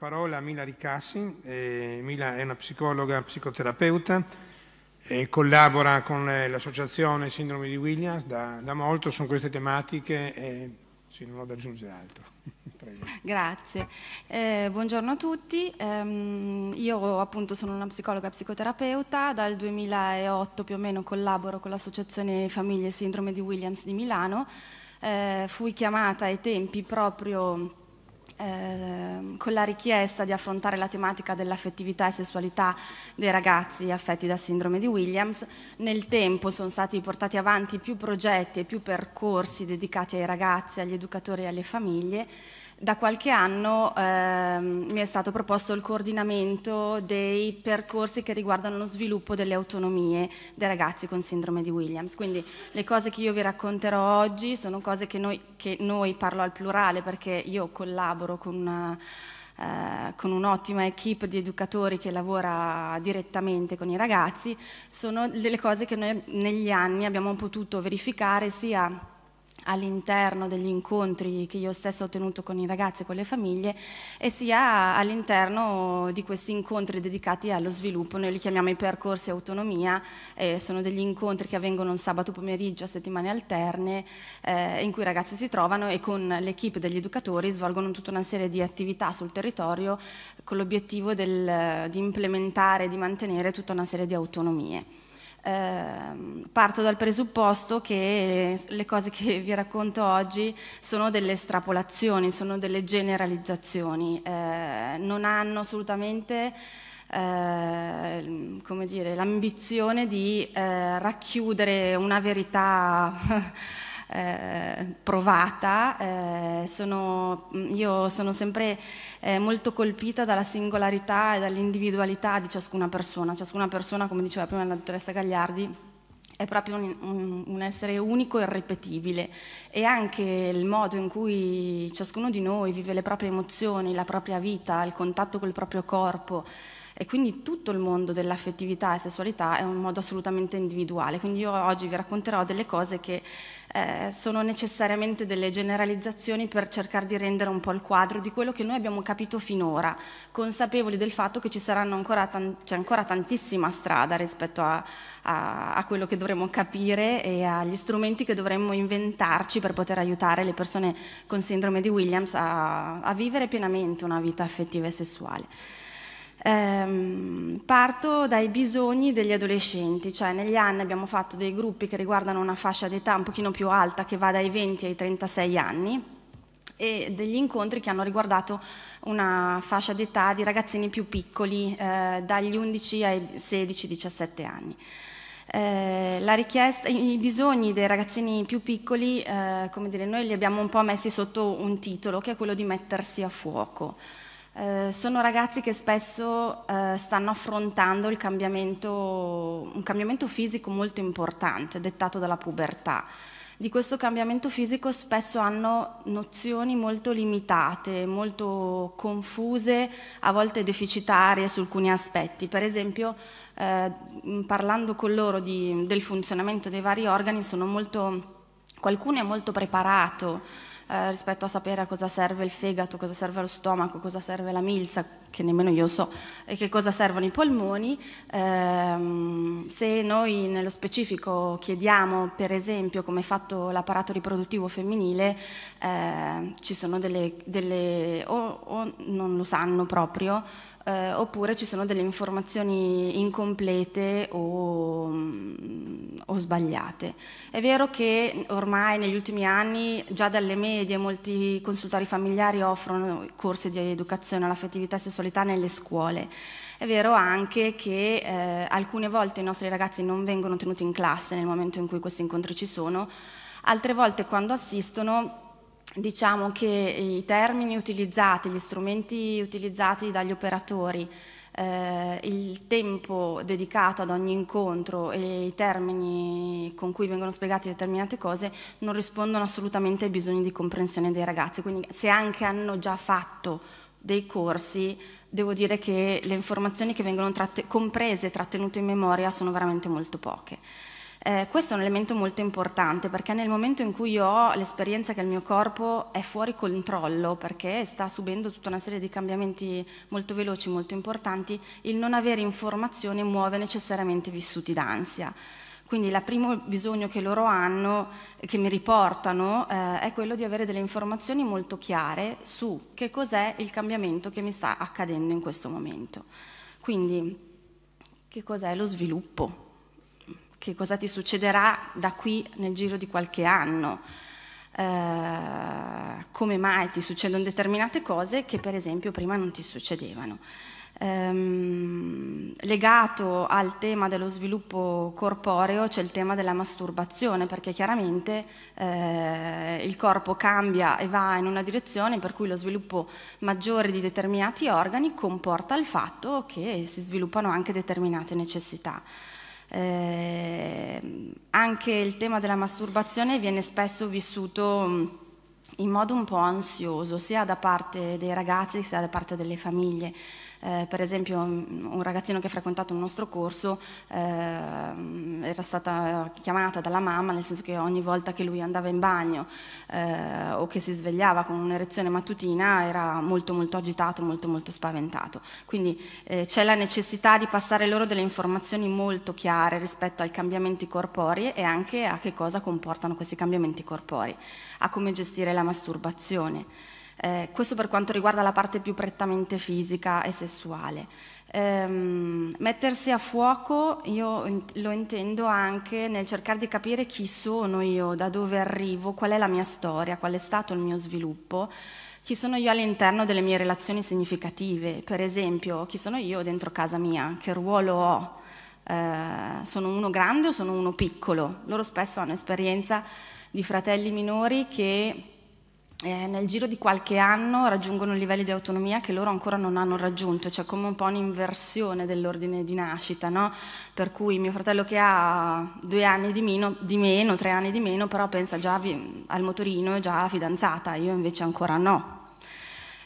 parola a Mila Ricassi. Eh, Mila è una psicologa, psicoterapeuta, e collabora con eh, l'associazione Sindrome di Williams da, da, molto su queste tematiche e sì, non ho da aggiungere altro. Prego. Grazie, eh, buongiorno a tutti, um, io appunto sono una psicologa psicoterapeuta, dal 2008 più o meno collaboro con l'associazione Famiglie Sindrome di Williams di Milano, eh, fui chiamata ai tempi proprio Ehm, con la richiesta di affrontare la tematica dell'affettività e sessualità dei ragazzi affetti da sindrome di Williams. Nel tempo sono stati portati avanti più progetti e più percorsi dedicati ai ragazzi, agli educatori e alle famiglie da qualche anno ehm, mi è stato proposto il coordinamento dei percorsi che riguardano lo sviluppo delle autonomie dei ragazzi con sindrome di Williams. Quindi le cose che io vi racconterò oggi sono cose che noi, che noi parlo al plurale perché io collaboro con una eh, con un'ottima equip di educatori che lavora direttamente con i ragazzi, sono delle cose che noi negli anni abbiamo potuto verificare sia all'interno degli incontri che io stessa ho tenuto con i ragazzi e con le famiglie e sia all'interno di questi incontri dedicati allo sviluppo, noi li chiamiamo i percorsi autonomia, eh, sono degli incontri che avvengono un sabato pomeriggio a settimane alterne eh, in cui i ragazzi si trovano e con l'equipe degli educatori svolgono tutta una serie di attività sul territorio con l'obiettivo di implementare e di mantenere tutta una serie di autonomie. Ehm, parto dal presupposto che le cose che vi racconto oggi sono delle estrapolazioni, sono delle generalizzazioni, eh, non hanno assolutamente eh, l'ambizione di eh, racchiudere una verità eh, provata. Eh, sono, mm, io sono sempre eh, molto colpita dalla singolarità e dall'individualità di ciascuna persona. Ciascuna persona, come diceva prima la dottoressa Gagliardi, è proprio un, un, un, essere unico e irripetibile e anche il modo in cui ciascuno di noi vive le proprie emozioni, la propria vita, il contatto col proprio corpo e quindi tutto il mondo dell'affettività e sessualità è un modo assolutamente individuale. Quindi io oggi vi racconterò delle cose che eh, sono necessariamente delle generalizzazioni per cercare di rendere un po' il quadro di quello che noi abbiamo capito finora, consapevoli del fatto che ci saranno ancora c'è ancora tantissima strada rispetto a, a, a quello che dovremo capire e agli strumenti che dovremmo inventarci per poter aiutare le persone con sindrome di Williams a, a vivere pienamente una vita affettiva e sessuale. Ehm, parto dai bisogni degli adolescenti, cioè negli anni abbiamo fatto dei gruppi che riguardano una fascia d'età un pochino più alta che va dai 20 ai 36 anni e degli incontri che hanno riguardato una fascia d'età di ragazzini più piccoli, eh, dagli 11 ai 16-17 anni. Eh, richiesta, I bisogni dei ragazzini più piccoli, eh, come dire, noi li abbiamo un po' messi sotto un titolo, che è quello di mettersi a fuoco. Eh, sono ragazzi che spesso eh, stanno affrontando cambiamento, un cambiamento fisico molto importante, dettato dalla pubertà. Di questo cambiamento fisico spesso hanno nozioni molto limitate, molto confuse, a volte deficitarie su alcuni aspetti. Per esempio, eh, parlando con loro di, del funzionamento dei vari organi, molto, qualcuno è molto preparato eh, rispetto a sapere a cosa serve il fegato, cosa serve lo stomaco, cosa serve la milza, che nemmeno io so, e che cosa servono i polmoni, ehm, se noi nello specifico chiediamo per esempio come è fatto l'apparato riproduttivo femminile, eh, ci sono delle, delle o, o non lo sanno proprio, eh, oppure ci sono delle informazioni incomplete o, mh, mm, o, sbagliate. È vero che ormai negli ultimi anni già dalle medie molti consultori familiari offrono corsi di educazione all'affettività e sessualità nelle scuole. È vero anche che eh, alcune volte i nostri ragazzi non vengono tenuti in classe nel momento in cui questi incontri ci sono, altre volte quando assistono diciamo che i termini utilizzati, gli strumenti utilizzati dagli operatori, eh, il tempo dedicato ad ogni incontro e i termini con cui vengono spiegate determinate cose non rispondono assolutamente ai bisogni di comprensione dei ragazzi. Quindi se anche hanno già fatto dei corsi, devo dire che le informazioni che vengono tratte, comprese e trattenute in memoria sono veramente molto poche. Eh, questo è un elemento molto importante perché nel momento in cui io ho l'esperienza che il mio corpo è fuori controllo perché sta subendo tutta una serie di cambiamenti molto veloci, molto importanti, il non avere informazione muove necessariamente vissuti d'ansia. Quindi il primo bisogno che loro hanno, che mi riportano, eh, è quello di avere delle informazioni molto chiare su che cos'è il cambiamento che mi sta accadendo in questo momento. Quindi che cos'è lo sviluppo? che cosa ti succederà da qui nel giro di qualche anno, eh, come mai ti succedono determinate cose che per esempio prima non ti succedevano. Ehm, legato al tema dello sviluppo corporeo c'è il tema della masturbazione perché chiaramente eh, il corpo cambia e va in una direzione per cui lo sviluppo maggiore di determinati organi comporta il fatto che si sviluppano anche determinate necessità. Eh, anche il tema della masturbazione viene spesso vissuto mm, in modo un po' ansioso, sia da parte dei ragazzi sia da parte delle famiglie. Eh, per esempio un ragazzino che ha frequentato il nostro corso eh, era stata chiamata dalla mamma, nel senso che ogni volta che lui andava in bagno eh, o che si svegliava con un'erezione mattutina era molto molto agitato, molto molto spaventato. Quindi eh, c'è la necessità di passare loro delle informazioni molto chiare rispetto ai cambiamenti corporei e anche a che cosa comportano questi cambiamenti corporei, a come gestire la masturbazione. Eh, questo per quanto riguarda la parte più prettamente fisica e sessuale. Ehm, mettersi a fuoco io lo intendo anche nel cercare di capire chi sono io, da dove arrivo, qual è la mia storia, qual è stato il mio sviluppo, chi sono io all'interno delle mie relazioni significative, per esempio chi sono io dentro casa mia, che ruolo ho, Uh, sono uno grande o sono uno piccolo. Loro spesso hanno esperienza di fratelli minori che eh, nel giro di qualche anno raggiungono livelli di autonomia che loro ancora non hanno raggiunto, cioè come un po' un'inversione dell'ordine di nascita, no? per cui mio fratello che ha due anni di, meno, di meno tre anni di meno, però pensa già al motorino e già alla fidanzata, io invece ancora no.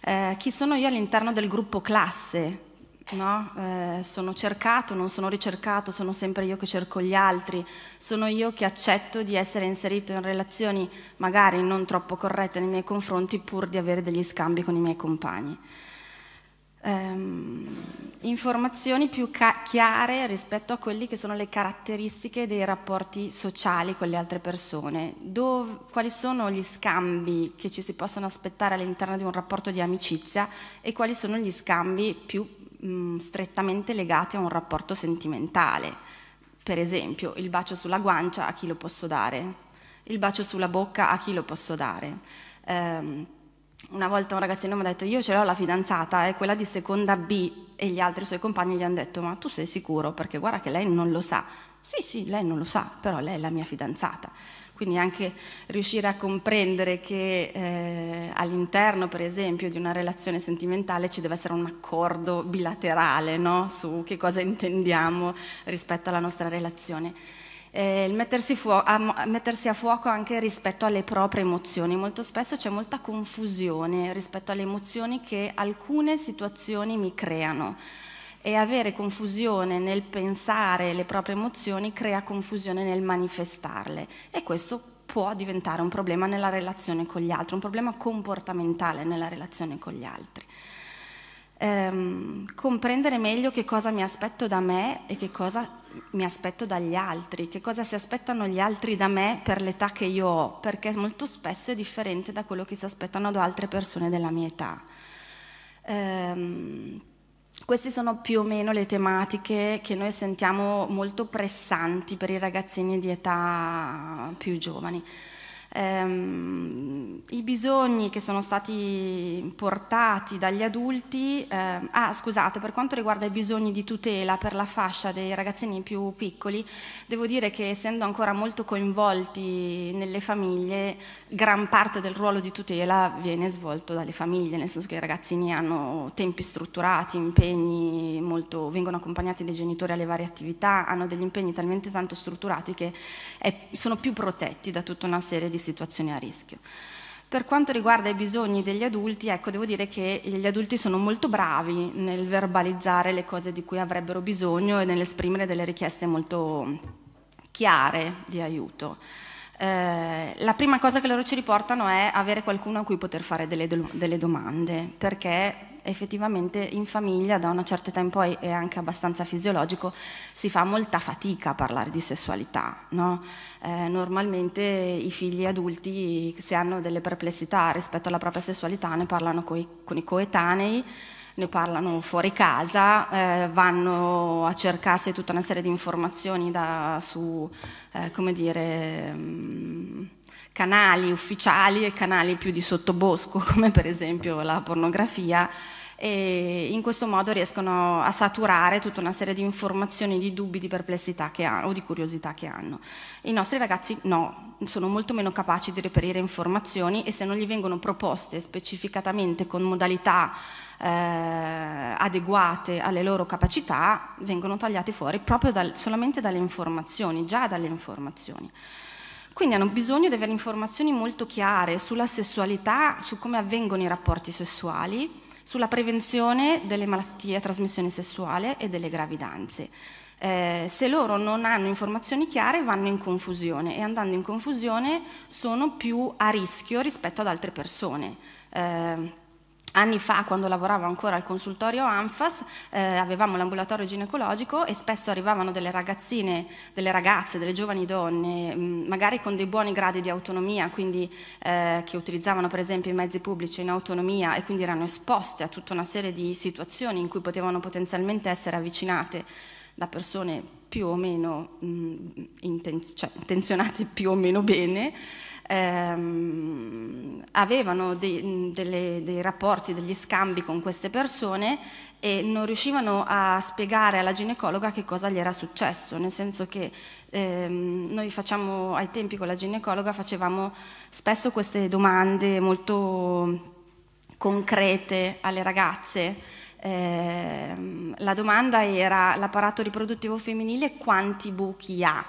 Eh, chi sono io all'interno del gruppo classe? no? eh, sono cercato, non sono ricercato, sono sempre io che cerco gli altri, sono io che accetto di essere inserito in relazioni magari non troppo corrette nei miei confronti pur di avere degli scambi con i miei compagni. Um, informazioni più ca- chiare rispetto a quelle che sono le caratteristiche dei rapporti sociali con le altre persone, Dove, quali sono gli scambi che ci si possono aspettare all'interno di un rapporto di amicizia e quali sono gli scambi più mh, mm, strettamente legate a un rapporto sentimentale. Per esempio, il bacio sulla guancia a chi lo posso dare? Il bacio sulla bocca a chi lo posso dare? Um, una volta un ragazzino mi ha detto io ce l'ho la fidanzata, è quella di seconda B e gli altri suoi compagni gli hanno detto ma tu sei sicuro perché guarda che lei non lo sa. Sì, sì, lei non lo sa, però lei è la mia fidanzata. Quindi anche riuscire a comprendere che eh, all'interno, per esempio, di una relazione sentimentale ci deve essere un accordo bilaterale no? su che cosa intendiamo rispetto alla nostra relazione. Eh, il mettersi, a mettersi a fuoco anche rispetto alle proprie emozioni. Molto spesso c'è molta confusione rispetto alle emozioni che alcune situazioni mi creano e avere confusione nel pensare le proprie emozioni crea confusione nel manifestarle e questo può diventare un problema nella relazione con gli altri, un problema comportamentale nella relazione con gli altri. Ehm, comprendere meglio che cosa mi aspetto da me e che cosa mi aspetto dagli altri, che cosa si aspettano gli altri da me per l'età che io ho, perché molto spesso è differente da quello che si aspettano da altre persone della mia età. Ehm, queste sono più o meno le tematiche che noi sentiamo molto pressanti per i ragazzini di età più giovani ehm, i bisogni che sono stati portati dagli adulti, ehm, ah scusate, per quanto riguarda i bisogni di tutela per la fascia dei ragazzini più piccoli, devo dire che essendo ancora molto coinvolti nelle famiglie, gran parte del ruolo di tutela viene svolto dalle famiglie, nel senso che i ragazzini hanno tempi strutturati, impegni molto, vengono accompagnati dai genitori alle varie attività, hanno degli impegni talmente tanto strutturati che è, sono più protetti da tutta una serie di situazioni a rischio. Per quanto riguarda i bisogni degli adulti, ecco, devo dire che gli adulti sono molto bravi nel verbalizzare le cose di cui avrebbero bisogno e nell'esprimere delle richieste molto chiare di aiuto. Eh, la prima cosa che loro ci riportano è avere qualcuno a cui poter fare delle, delle domande, perché effettivamente in famiglia da una certa età in poi è anche abbastanza fisiologico, si fa molta fatica a parlare di sessualità. No? Eh, normalmente i figli adulti se hanno delle perplessità rispetto alla propria sessualità ne parlano coi, con i coetanei, ne parlano fuori casa, eh, vanno a cercarsi tutta una serie di informazioni da, su, eh, come dire... Mh, mm, canali ufficiali e canali più di sottobosco, come per esempio la pornografia, e in questo modo riescono a saturare tutta una serie di informazioni, di dubbi, di perplessità che hanno, o di curiosità che hanno. I nostri ragazzi no, sono molto meno capaci di reperire informazioni e se non gli vengono proposte specificatamente con modalità eh, adeguate alle loro capacità, vengono tagliati fuori proprio dal, solamente dalle informazioni, già dalle informazioni. Quindi hanno bisogno di avere informazioni molto chiare sulla sessualità, su come avvengono i rapporti sessuali, sulla prevenzione delle malattie a trasmissione sessuale e delle gravidanze. Eh, se loro non hanno informazioni chiare vanno in confusione e andando in confusione sono più a rischio rispetto ad altre persone. Eh, Anni fa, quando lavoravo ancora al consultorio ANFAS, eh, avevamo l'ambulatorio ginecologico e spesso arrivavano delle ragazzine, delle ragazze, delle giovani donne, mm, magari con dei buoni gradi di autonomia, quindi eh, che utilizzavano per esempio i mezzi pubblici in autonomia e quindi erano esposte a tutta una serie di situazioni in cui potevano potenzialmente essere avvicinate da persone più o meno mh, mm, intenz- cioè, intenzionati più o meno bene, ehm, avevano dei, mm, delle, dei rapporti, degli scambi con queste persone e non riuscivano a spiegare alla ginecologa che cosa gli era successo, nel senso che ehm, noi facciamo, ai tempi con la ginecologa facevamo spesso queste domande molto concrete alle ragazze Ehm, la domanda era l'apparato riproduttivo femminile quanti buchi ha?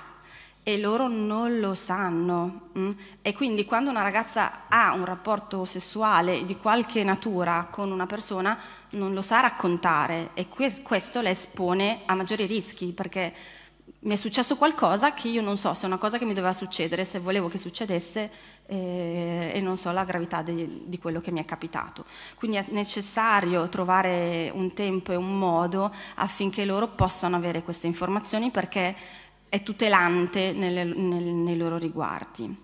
E loro non lo sanno. Mm? E quindi quando una ragazza ha un rapporto sessuale di qualche natura con una persona, non lo sa raccontare e questo le espone a maggiori rischi perché mi è successo qualcosa che io non so se è una cosa che mi doveva succedere, se volevo che succedesse eh, e non so la gravità di, di quello che mi è capitato. Quindi è necessario trovare un tempo e un modo affinché loro possano avere queste informazioni perché è tutelante nelle, nel, nei loro riguardi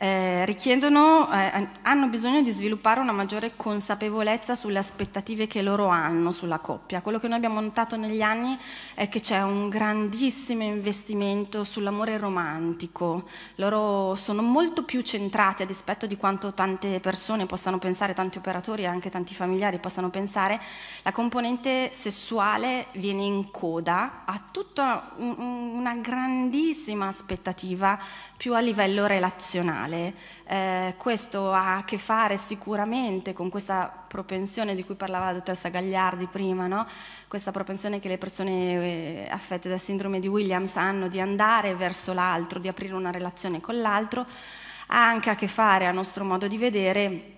eh, richiedono, eh, hanno bisogno di sviluppare una maggiore consapevolezza sulle aspettative che loro hanno sulla coppia. Quello che noi abbiamo notato negli anni è che c'è un grandissimo investimento sull'amore romantico. Loro sono molto più centrati a dispetto di quanto tante persone possano pensare, tanti operatori e anche tanti familiari possano pensare, la componente sessuale viene in coda a tutta un, una grandissima aspettativa più a livello relazionale criminale, eh, questo ha a che fare sicuramente con questa propensione di cui parlava la dottoressa Gagliardi prima, no? questa propensione che le persone eh, affette da sindrome di Williams hanno di andare verso l'altro, di aprire una relazione con l'altro, ha anche a che fare, a nostro modo di vedere,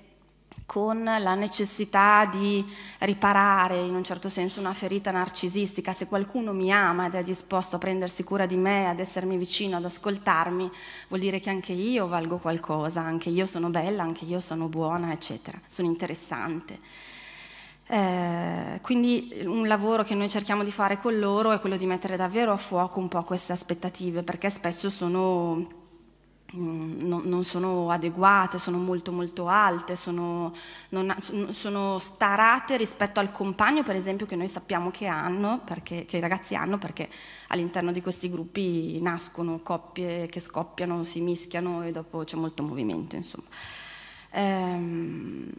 con la necessità di riparare in un certo senso una ferita narcisistica, se qualcuno mi ama ed è disposto a prendersi cura di me, ad essermi vicino, ad ascoltarmi, vuol dire che anche io valgo qualcosa, anche io sono bella, anche io sono buona, eccetera, sono interessante. Eh, quindi un lavoro che noi cerchiamo di fare con loro è quello di mettere davvero a fuoco un po' queste aspettative, perché spesso sono Mm, non, sono adeguate, sono molto molto alte, sono, non, sono, starate rispetto al compagno per esempio che noi sappiamo che hanno, perché, che i ragazzi hanno, perché all'interno di questi gruppi nascono coppie che scoppiano, si mischiano e dopo c'è molto movimento insomma. Ehm,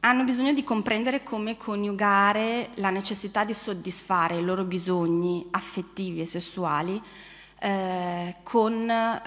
hanno bisogno di comprendere come coniugare la necessità di soddisfare i loro bisogni affettivi e sessuali eh, con, eh,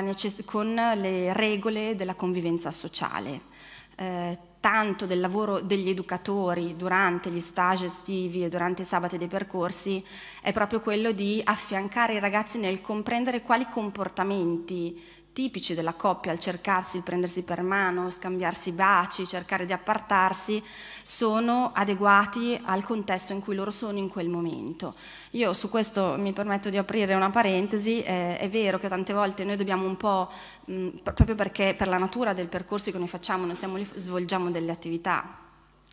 necess- con, le regole della convivenza sociale. Eh, tanto del lavoro degli educatori durante gli stage estivi e durante i sabati dei percorsi è proprio quello di affiancare i ragazzi nel comprendere quali comportamenti tipici della coppia, il cercarsi, il prendersi per mano, scambiarsi baci, cercare di appartarsi, sono adeguati al contesto in cui loro sono in quel momento. Io su questo mi permetto di aprire una parentesi, eh, è vero che tante volte noi dobbiamo un po', mh, proprio perché per la natura del percorso che noi facciamo, noi siamo svolgiamo delle attività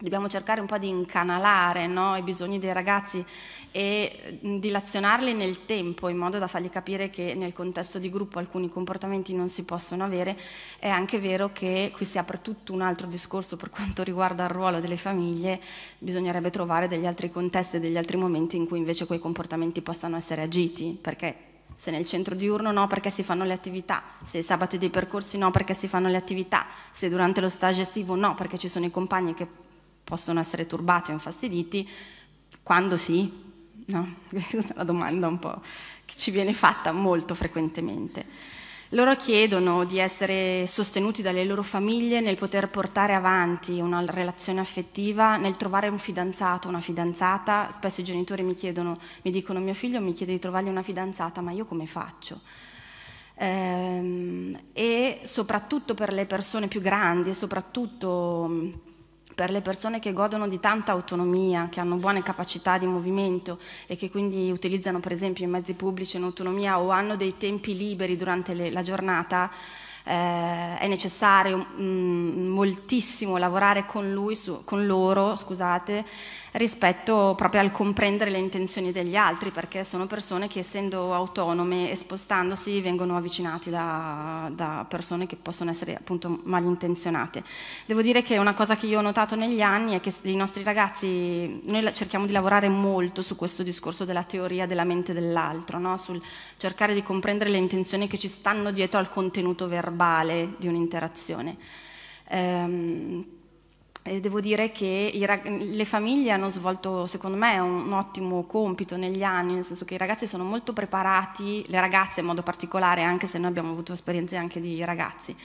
dobbiamo cercare un po' di incanalare no, i bisogni dei ragazzi e dilazionarli nel tempo in modo da fargli capire che nel contesto di gruppo alcuni comportamenti non si possono avere, è anche vero che qui si apre tutto un altro discorso per quanto riguarda il ruolo delle famiglie, bisognerebbe trovare degli altri contesti e degli altri momenti in cui invece quei comportamenti possano essere agiti, perché se nel centro diurno no perché si fanno le attività, se sabato dei percorsi no perché si fanno le attività, se durante lo stage estivo no perché ci sono i compagni che possono essere turbati o infastiditi, quando sì? No? Questa è una domanda un po' che ci viene fatta molto frequentemente. Loro chiedono di essere sostenuti dalle loro famiglie nel poter portare avanti una relazione affettiva, nel trovare un fidanzato, una fidanzata. Spesso i genitori mi chiedono, mi dicono mio figlio mi chiede di trovargli una fidanzata, ma io come faccio? Ehm, e soprattutto per le persone più grandi, soprattutto per le persone che godono di tanta autonomia, che hanno buone capacità di movimento e che quindi utilizzano per esempio i mezzi pubblici in autonomia o hanno dei tempi liberi durante le, la giornata, eh, è necessario mh, mm, moltissimo lavorare con, lui, su, con loro scusate, rispetto proprio al comprendere le intenzioni degli altri, perché sono persone che essendo autonome e spostandosi vengono avvicinati da, da persone che possono essere appunto malintenzionate. Devo dire che una cosa che io ho notato negli anni è che i nostri ragazzi, noi cerchiamo di lavorare molto su questo discorso della teoria della mente dell'altro, no? sul cercare di comprendere le intenzioni che ci stanno dietro al contenuto verbale verbale di un'interazione. Ehm, devo dire che le famiglie hanno svolto, secondo me, un, un, ottimo compito negli anni, nel senso che i ragazzi sono molto preparati, le ragazze in modo particolare, anche se noi abbiamo avuto esperienze anche di ragazzi,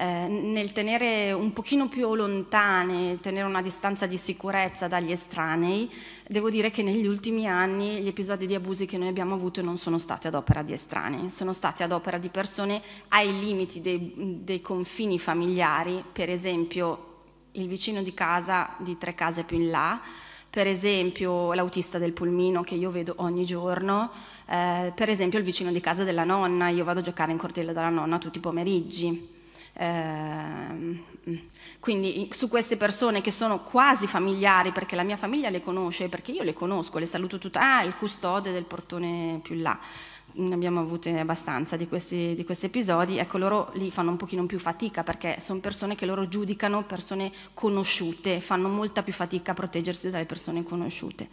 eh, nel tenere un pochino più lontane, tenere una distanza di sicurezza dagli estranei, devo dire che negli ultimi anni gli episodi di abusi che noi abbiamo avuto non sono stati ad opera di estranei, sono stati ad opera di persone ai limiti dei, dei confini familiari, per esempio il vicino di casa di tre case più in là, per esempio l'autista del pulmino che io vedo ogni giorno, eh, per esempio il vicino di casa della nonna, io vado a giocare in cortile dalla nonna tutti i pomeriggi. Ehm, mm. quindi su queste persone che sono quasi familiari, perché la mia famiglia le conosce, perché io le conosco, le saluto tutte, ah, il custode del portone più là ne abbiamo avute abbastanza di questi, di questi, episodi, ecco loro lì fanno un pochino più fatica perché sono persone che loro giudicano persone conosciute, fanno molta più fatica a proteggersi dalle persone conosciute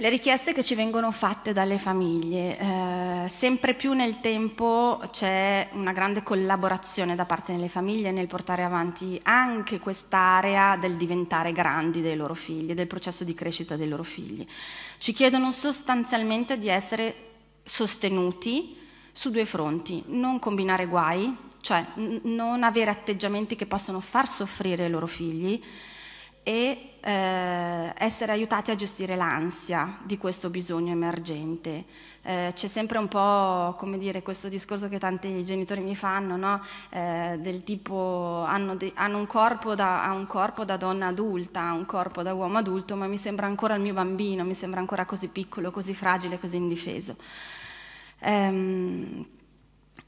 le richieste che ci vengono fatte dalle famiglie. Eh, sempre più nel tempo c'è una grande collaborazione da parte delle famiglie nel portare avanti anche quest'area del diventare grandi dei loro figli, del processo di crescita dei loro figli. Ci chiedono sostanzialmente di essere sostenuti su due fronti, non combinare guai, cioè non avere atteggiamenti che possono far soffrire i loro figli, e eh, essere aiutati a gestire l'ansia di questo bisogno emergente. Eh, c'è sempre un po' come dire questo discorso che tanti genitori mi fanno, no? eh, del tipo hanno, de- hanno un, corpo da, un corpo da donna adulta, un corpo da uomo adulto, ma mi sembra ancora il mio bambino, mi sembra ancora così piccolo, così fragile, così indifeso. Ehm,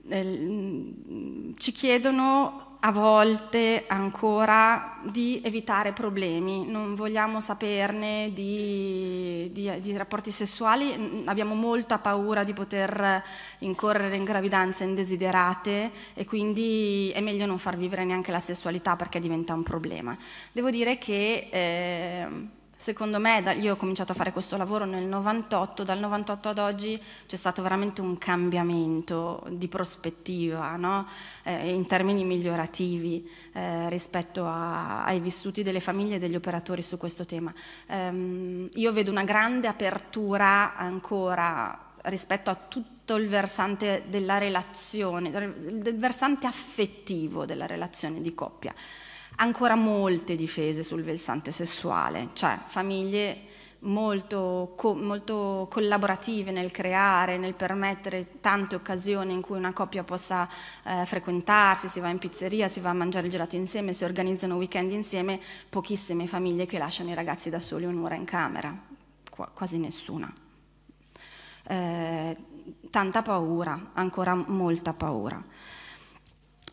eh, ci chiedono a volte ancora di evitare problemi, non vogliamo saperne di, di, di, rapporti sessuali, abbiamo molta paura di poter incorrere in gravidanze indesiderate e quindi è meglio non far vivere neanche la sessualità perché diventa un problema. Devo dire che eh, secondo me, da, io ho cominciato a fare questo lavoro nel 98, dal 98 ad oggi c'è stato veramente un cambiamento di prospettiva, no? eh, in termini migliorativi eh, rispetto a, ai vissuti delle famiglie e degli operatori su questo tema. Um, io vedo una grande apertura ancora rispetto a tutto il versante della relazione, del versante affettivo della relazione di coppia ancora molte difese sul versante sessuale, cioè famiglie molto, co- molto collaborative nel creare, nel permettere tante occasioni in cui una coppia possa eh, frequentarsi, si va in pizzeria, si va a mangiare il gelato insieme, si organizzano weekend insieme, pochissime famiglie che lasciano i ragazzi da soli un'ora in camera, Qu- quasi nessuna. Eh, tanta paura, ancora molta paura.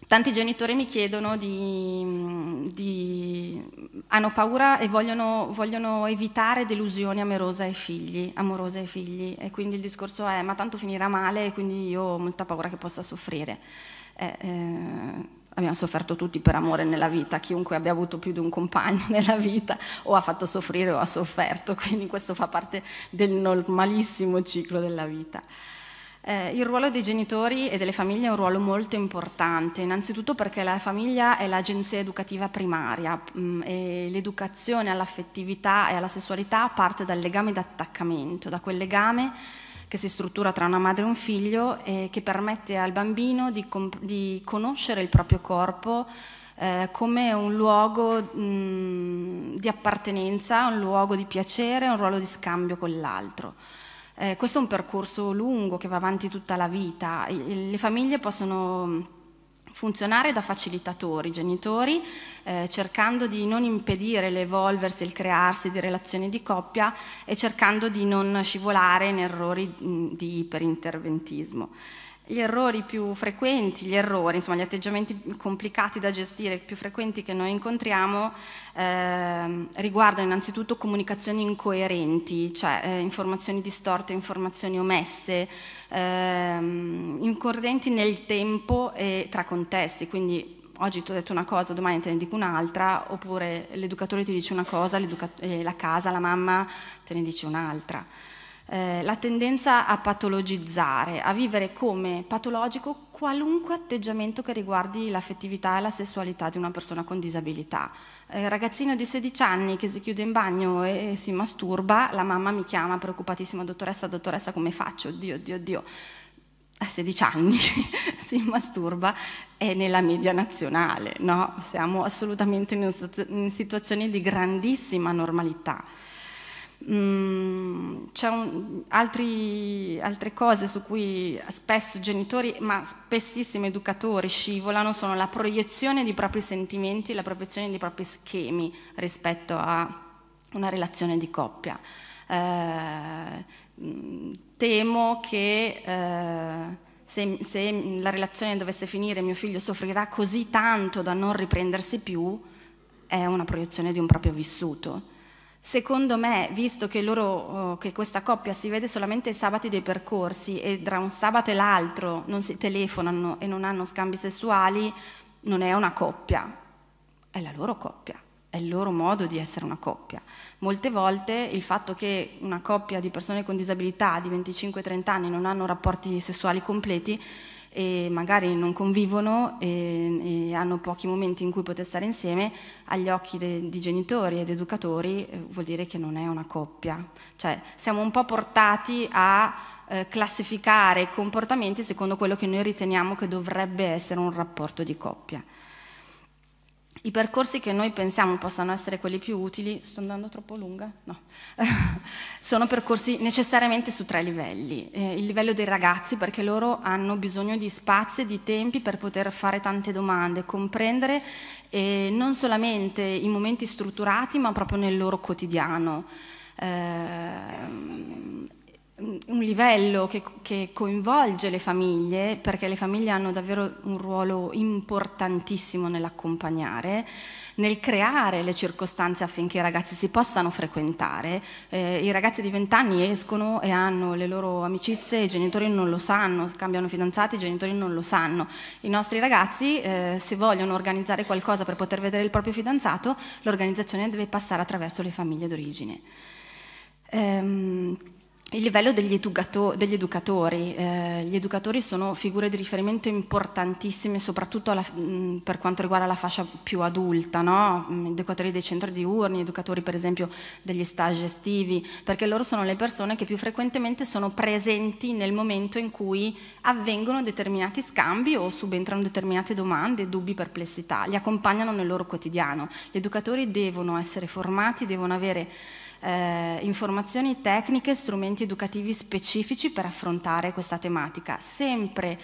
Tanti genitori mi chiedono di, di hanno paura e vogliono, vogliono, evitare delusioni amorose ai figli, amorose ai figli e quindi il discorso è ma tanto finirà male e quindi io ho molta paura che possa soffrire. Eh, eh, abbiamo sofferto tutti per amore nella vita, chiunque abbia avuto più di un compagno nella vita o ha fatto soffrire o ha sofferto, quindi questo fa parte del normalissimo ciclo della vita. Eh, il ruolo dei genitori e delle famiglie è un ruolo molto importante, innanzitutto perché la famiglia è l'agenzia educativa primaria mh, mm, e l'educazione all'affettività e alla sessualità parte dal legame d'attaccamento, da quel legame che si struttura tra una madre e un figlio e che permette al bambino di, di conoscere il proprio corpo eh, come un luogo mh, mm, di appartenenza, un luogo di piacere, un ruolo di scambio con l'altro. Eh, questo è un percorso lungo che va avanti tutta la vita. le famiglie possono mm, funzionare da facilitatori, genitori, eh, cercando di non impedire l'evolversi, il crearsi di relazioni di coppia e cercando di non scivolare in errori mm, di iperinterventismo gli errori più frequenti, gli errori, insomma gli atteggiamenti complicati da gestire, più frequenti che noi incontriamo, eh, riguardano innanzitutto comunicazioni incoerenti, cioè eh, informazioni distorte, informazioni omesse, eh, incorrenti nel tempo e tra contesti, quindi oggi ti ho detto una cosa, domani te ne dico un'altra, oppure l'educatore ti dice una cosa, eh, la casa, la mamma te ne dice un'altra. Eh, la tendenza a patologizzare, a vivere come patologico qualunque atteggiamento che riguardi l'affettività e la sessualità di una persona con disabilità. Eh, ragazzino di 16 anni che si chiude in bagno e, e si masturba, la mamma mi chiama preoccupatissima, dottoressa, dottoressa come faccio? Oddio, oddio, oddio a 16 anni si masturba è nella media nazionale, no? Siamo assolutamente in, situazioni di grandissima normalità. Mm, c'è un, altri, altre cose su cui spesso genitori, ma spessissimi educatori scivolano, sono la proiezione di propri sentimenti, la proiezione di propri schemi rispetto a una relazione di coppia. Eh, mm, temo che eh, se, se, la relazione dovesse finire mio figlio soffrirà così tanto da non riprendersi più, è una proiezione di un proprio vissuto Secondo me, visto che, loro, oh, che questa coppia si vede solamente i sabati dei percorsi e tra un sabato e l'altro non si telefonano e non hanno scambi sessuali, non è una coppia, è la loro coppia è il loro modo di essere una coppia. Molte volte il fatto che una coppia di persone con disabilità di 25-30 anni non hanno rapporti sessuali completi e magari non convivono e, e hanno pochi momenti in cui poter stare insieme, agli occhi de, di genitori ed educatori eh, vuol dire che non è una coppia. Cioè siamo un po' portati a eh, classificare comportamenti secondo quello che noi riteniamo che dovrebbe essere un rapporto di coppia. I percorsi che noi pensiamo possano essere quelli più utili, sto andando troppo lunga? No, sono percorsi necessariamente su tre livelli. Eh, il livello dei ragazzi perché loro hanno bisogno di spazi e di tempi per poter fare tante domande, comprendere eh, non solamente i momenti strutturati ma proprio nel loro quotidiano. Ehm, un livello che, che, coinvolge le famiglie, perché le famiglie hanno davvero un ruolo importantissimo nell'accompagnare, nel creare le circostanze affinché i ragazzi si possano frequentare. Eh, I ragazzi di 20 anni escono e hanno le loro amicizie, i genitori non lo sanno, cambiano fidanzati, i genitori non lo sanno. I nostri ragazzi, eh, se vogliono organizzare qualcosa per poter vedere il proprio fidanzato, l'organizzazione deve passare attraverso le famiglie d'origine. Ehm, il livello degli, educato- degli educatori. Eh, gli educatori sono figure di riferimento importantissime, soprattutto alla, mh, mm, per quanto riguarda la fascia più adulta, no? Mm, educatori dei centri diurni, educatori per esempio degli stage estivi, perché loro sono le persone che più frequentemente sono presenti nel momento in cui avvengono determinati scambi o subentrano determinate domande, dubbi, perplessità, li accompagnano nel loro quotidiano. Gli educatori devono essere formati, devono avere eh, informazioni tecniche e strumenti educativi specifici per affrontare questa tematica, sempre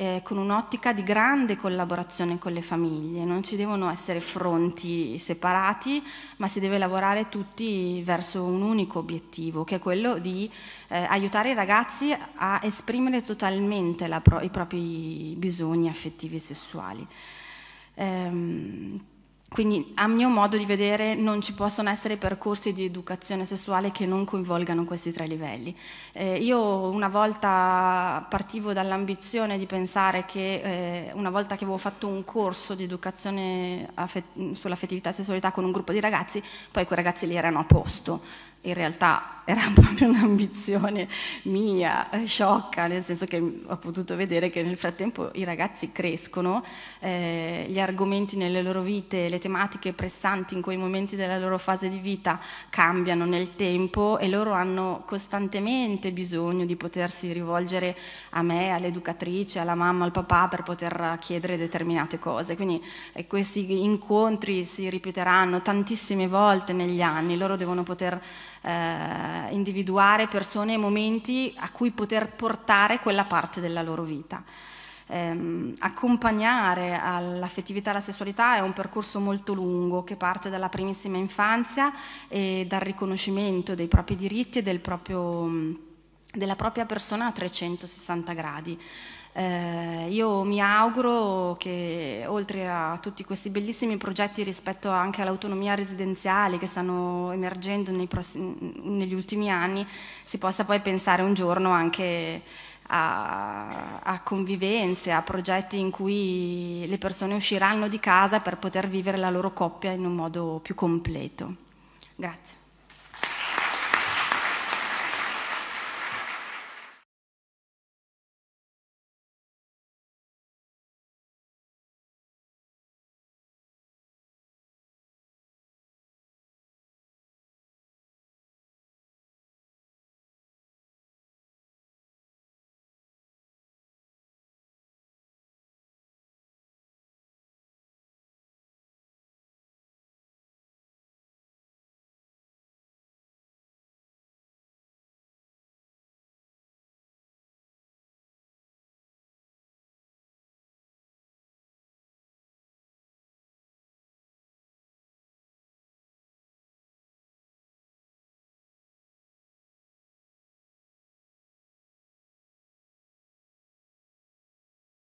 eh, con un'ottica di grande collaborazione con le famiglie. Non ci devono essere fronti separati, ma si deve lavorare tutti verso un unico obiettivo, che è quello di eh, aiutare i ragazzi a esprimere totalmente pro- i propri bisogni affettivi e sessuali. Ehm, quindi a mio modo di vedere non ci possono essere percorsi di educazione sessuale che non coinvolgano questi tre livelli. Eh, io una volta partivo dall'ambizione di pensare che eh, una volta che avevo fatto un corso di educazione affet- sull'affettività e sessualità con un gruppo di ragazzi, poi quei ragazzi lì erano a posto in realtà era proprio un'ambizione mia, eh, sciocca, nel senso che ho potuto vedere che nel frattempo i ragazzi crescono, eh, gli argomenti nelle loro vite, le tematiche pressanti in quei momenti della loro fase di vita cambiano nel tempo e loro hanno costantemente bisogno di potersi rivolgere a me, all'educatrice, alla mamma, al papà per poter chiedere determinate cose. Quindi eh, questi incontri si ripeteranno tantissime volte negli anni, loro devono poter eh, individuare persone e momenti a cui poter portare quella parte della loro vita. Eh, accompagnare all'affettività e alla sessualità è un percorso molto lungo che parte dalla primissima infanzia e dal riconoscimento dei propri diritti e del proprio, della propria persona a 360 gradi. Eh, io mi auguro che oltre a tutti questi bellissimi progetti rispetto anche all'autonomia residenziale che stanno emergendo prossimi, negli ultimi anni, si possa poi pensare un giorno anche a, a, convivenze, a progetti in cui le persone usciranno di casa per poter vivere la loro coppia in un modo più completo. Grazie.